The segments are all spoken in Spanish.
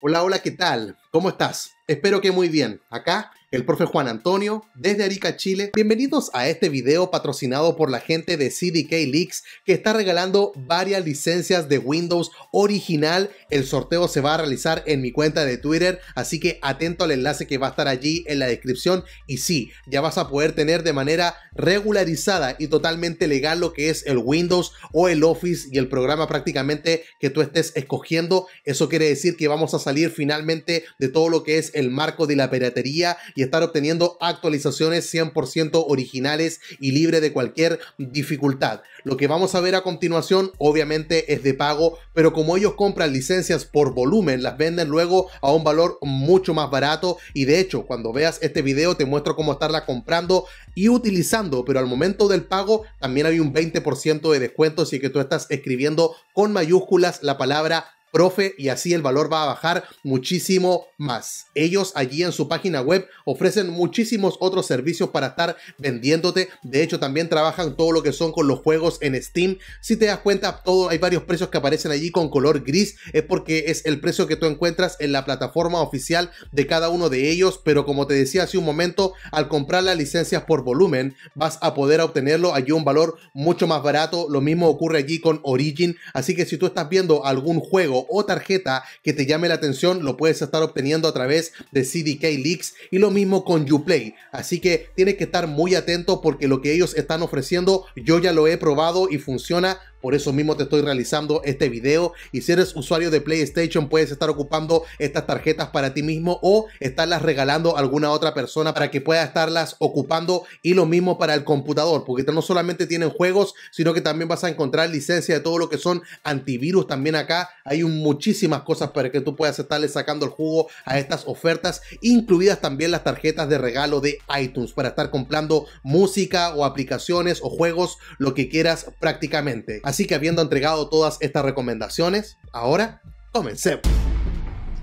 Hola, hola, ¿qué tal? ¿Cómo estás? Espero que muy bien. Acá, el profe Juan Antonio, desde Arica, Chile. Bienvenidos a este video patrocinado por la gente de CDK Leaks, que está regalando varias licencias de Windows original. El sorteo se va a realizar en mi cuenta de Twitter, así que atento al enlace que va a estar allí en la descripción. Y sí, ya vas a poder tener de manera regularizada y totalmente legal lo que es el Windows o el Office y el programa prácticamente que tú estés escogiendo. Eso quiere decir que vamos a salir finalmente de todo lo que es el marco de la piratería y estar obteniendo actualizaciones 100% originales y libre de cualquier dificultad. Lo que vamos a ver a continuación obviamente es de pago, pero como ellos compran licencias por volumen, las venden luego a un valor mucho más barato y de hecho cuando veas este video te muestro cómo estarla comprando y utilizando, pero al momento del pago también hay un 20% de descuento si que tú estás escribiendo con mayúsculas la palabra profe y así el valor va a bajar muchísimo más. Ellos allí en su página web ofrecen muchísimos otros servicios para estar vendiéndote. De hecho, también trabajan todo lo que son con los juegos en Steam. Si te das cuenta, todo, hay varios precios que aparecen allí con color gris. Es porque es el precio que tú encuentras en la plataforma oficial de cada uno de ellos. Pero como te decía hace un momento, al comprar las licencias por volumen, vas a poder obtenerlo allí un valor mucho más barato. Lo mismo ocurre allí con Origin. Así que si tú estás viendo algún juego o tarjeta que te llame la atención lo puedes estar obteniendo a través de CDK Leaks y lo mismo con Uplay. Así que tienes que estar muy atento porque lo que ellos están ofreciendo yo ya lo he probado y funciona por eso mismo te estoy realizando este video. Y si eres usuario de PlayStation, puedes estar ocupando estas tarjetas para ti mismo o estarlas regalando a alguna otra persona para que pueda estarlas ocupando. Y lo mismo para el computador, porque no solamente tienen juegos, sino que también vas a encontrar licencia de todo lo que son antivirus. También acá hay muchísimas cosas para que tú puedas estarle sacando el jugo a estas ofertas, incluidas también las tarjetas de regalo de iTunes para estar comprando música o aplicaciones o juegos, lo que quieras prácticamente. Así que habiendo entregado todas estas recomendaciones, ahora comencemos.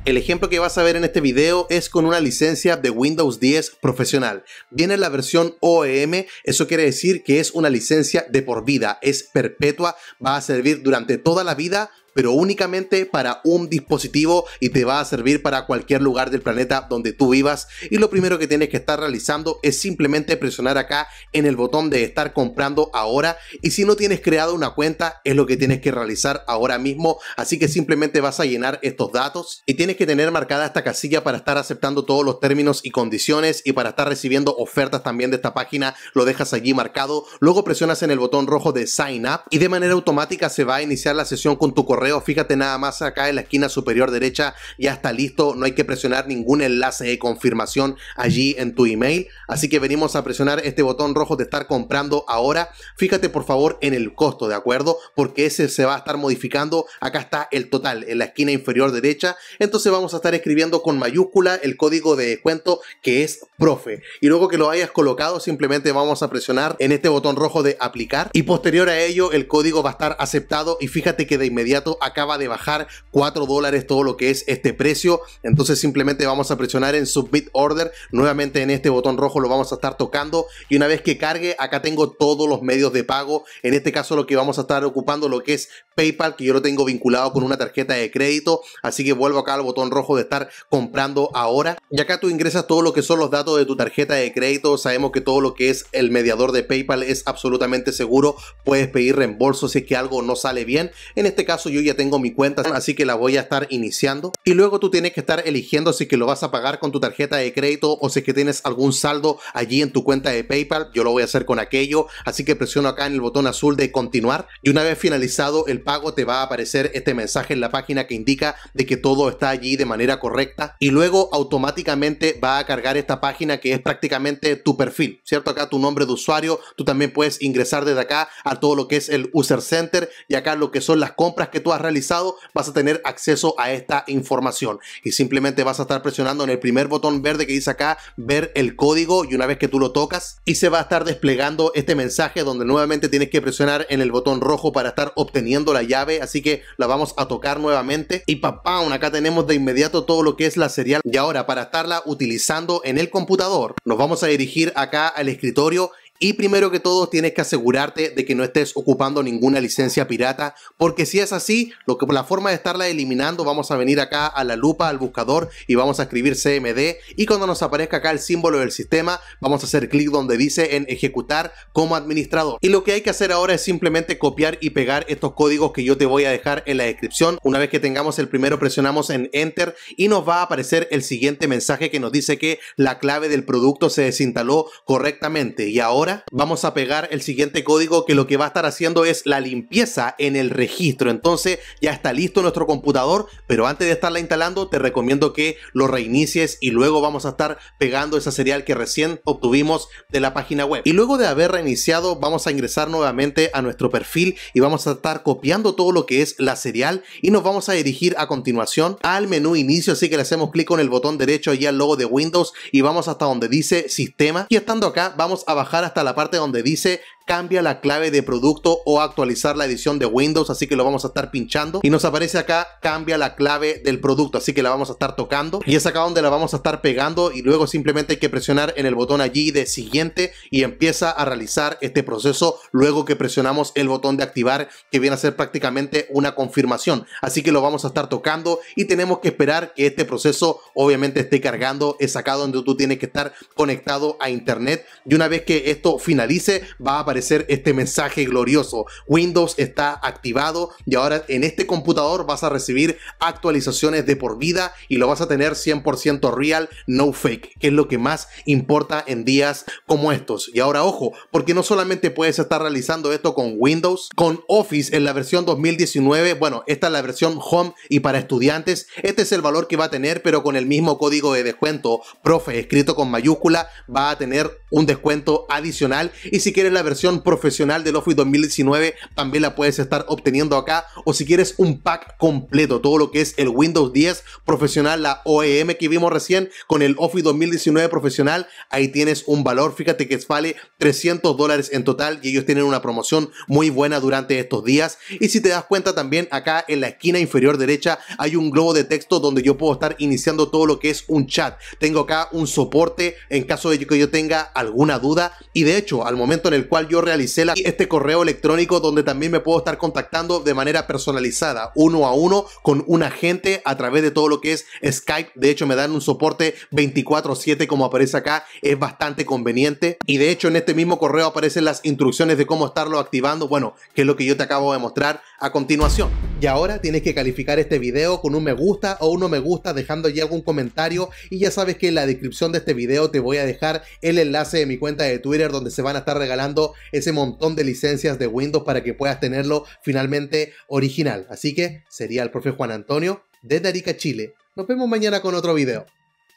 El ejemplo que vas a ver en este video es con una licencia de Windows 10 profesional. Viene la versión OEM, eso quiere decir que es una licencia de por vida, es perpetua, va a servir durante toda la vida pero únicamente para un dispositivo y te va a servir para cualquier lugar del planeta donde tú vivas. Y lo primero que tienes que estar realizando es simplemente presionar acá en el botón de estar comprando ahora. Y si no tienes creado una cuenta, es lo que tienes que realizar ahora mismo. Así que simplemente vas a llenar estos datos y tienes que tener marcada esta casilla para estar aceptando todos los términos y condiciones y para estar recibiendo ofertas también de esta página. Lo dejas allí marcado. Luego presionas en el botón rojo de sign up y de manera automática se va a iniciar la sesión con tu correo Fíjate nada más acá en la esquina superior derecha, ya está listo, no hay que presionar ningún enlace de confirmación allí en tu email. Así que venimos a presionar este botón rojo de estar comprando ahora. Fíjate por favor en el costo, ¿de acuerdo? Porque ese se va a estar modificando. Acá está el total en la esquina inferior derecha. Entonces vamos a estar escribiendo con mayúscula el código de descuento que es profe. Y luego que lo hayas colocado, simplemente vamos a presionar en este botón rojo de aplicar. Y posterior a ello, el código va a estar aceptado. Y fíjate que de inmediato acaba de bajar 4 dólares todo lo que es este precio. Entonces simplemente vamos a presionar en Submit Order. Nuevamente en este botón rojo lo vamos a estar tocando. Y una vez que cargue, acá tengo todos los medios de pago. En este caso lo que vamos a estar ocupando lo que es PayPal, que yo lo tengo vinculado con una tarjeta de crédito. Así que vuelvo acá al botón rojo de estar comprando ahora. Y acá tú ingresas todo lo que son los datos de tu tarjeta de crédito. Sabemos que todo lo que es el mediador de PayPal es absolutamente seguro. Puedes pedir reembolso si es que algo no sale bien. En este caso yo ya tengo mi cuenta, así que la voy a estar iniciando. Y luego tú tienes que estar eligiendo si que lo vas a pagar con tu tarjeta de crédito o si que tienes algún saldo allí en tu cuenta de PayPal. Yo lo voy a hacer con aquello, así que presiono acá en el botón azul de continuar. Y una vez finalizado el pago te va a aparecer este mensaje en la página que indica de que todo está allí de manera correcta. Y luego automáticamente va a cargar esta página que es prácticamente tu perfil, ¿cierto? Acá tu nombre de usuario, tú también puedes ingresar desde acá a todo lo que es el User Center y acá lo que son las compras que tú has realizado, vas a tener acceso a esta información. Y simplemente vas a estar presionando en el primer botón verde que dice acá, ver el código y una vez que tú lo tocas y se va a estar desplegando este mensaje donde nuevamente tienes que presionar en el botón rojo para estar obteniendo la llave. Así que la vamos a tocar nuevamente y papá, acá tenemos de inmediato todo lo que es la serial. Y ahora para estarla utilizando en el computador, nos vamos a dirigir acá al escritorio y primero que todo, tienes que asegurarte de que no estés ocupando ninguna licencia pirata, porque si es así, lo que, la forma de estarla eliminando, vamos a venir acá a la lupa, al buscador, y vamos a escribir CMD, y cuando nos aparezca acá el símbolo del sistema, vamos a hacer clic donde dice en ejecutar como administrador. Y lo que hay que hacer ahora es simplemente copiar y pegar estos códigos que yo te voy a dejar en la descripción. Una vez que tengamos el primero, presionamos en Enter y nos va a aparecer el siguiente mensaje que nos dice que la clave del producto se desinstaló correctamente. Y ahora ahora vamos a pegar el siguiente código que lo que va a estar haciendo es la limpieza en el registro. Entonces ya está listo nuestro computador, pero antes de estarla instalando te recomiendo que lo reinicies y luego vamos a estar pegando esa serial que recién obtuvimos de la página web. Y luego de haber reiniciado vamos a ingresar nuevamente a nuestro perfil y vamos a estar copiando todo lo que es la serial y nos vamos a dirigir a continuación al menú inicio, así que le hacemos clic con el botón derecho y al logo de Windows y vamos hasta donde dice sistema y estando acá vamos a bajar hasta hasta la parte donde dice cambia la clave de producto o actualizar la edición de Windows, así que lo vamos a estar pinchando y nos aparece acá cambia la clave del producto, así que la vamos a estar tocando y es acá donde la vamos a estar pegando y luego simplemente hay que presionar en el botón allí de siguiente y empieza a realizar este proceso luego que presionamos el botón de activar que viene a ser prácticamente una confirmación, así que lo vamos a estar tocando y tenemos que esperar que este proceso obviamente esté cargando, es acá donde tú tienes que estar conectado a internet y una vez que esto finalice va a aparecer este mensaje glorioso. Windows está activado y ahora en este computador vas a recibir actualizaciones de por vida y lo vas a tener 100% real, no fake, que es lo que más importa en días como estos. Y ahora ojo, porque no solamente puedes estar realizando esto con Windows, con Office en la versión 2019, bueno, esta es la versión Home y para estudiantes, este es el valor que va a tener, pero con el mismo código de descuento, profe, escrito con mayúscula, va a tener un descuento adicional y si quieres la versión profesional del Office 2019 también la puedes estar obteniendo acá. O si quieres un pack completo, todo lo que es el Windows 10 profesional, la OEM que vimos recién con el Office 2019 profesional, ahí tienes un valor. Fíjate que vale 300 dólares en total y ellos tienen una promoción muy buena durante estos días. Y si te das cuenta también acá en la esquina inferior derecha hay un globo de texto donde yo puedo estar iniciando todo lo que es un chat. Tengo acá un soporte en caso de que yo tenga alguna duda y de hecho al momento en el cual yo yo realicé este correo electrónico donde también me puedo estar contactando de manera personalizada, uno a uno, con un agente a través de todo lo que es Skype. De hecho, me dan un soporte 24/7 como aparece acá. Es bastante conveniente. Y de hecho, en este mismo correo aparecen las instrucciones de cómo estarlo activando. Bueno, que es lo que yo te acabo de mostrar a continuación. Y ahora tienes que calificar este video con un me gusta o un no me gusta dejando allí algún comentario. Y ya sabes que en la descripción de este video te voy a dejar el enlace de mi cuenta de Twitter donde se van a estar regalando ese montón de licencias de Windows para que puedas tenerlo finalmente original. Así que sería el profe Juan Antonio de Arica, Chile. Nos vemos mañana con otro video.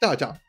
Chao, chao.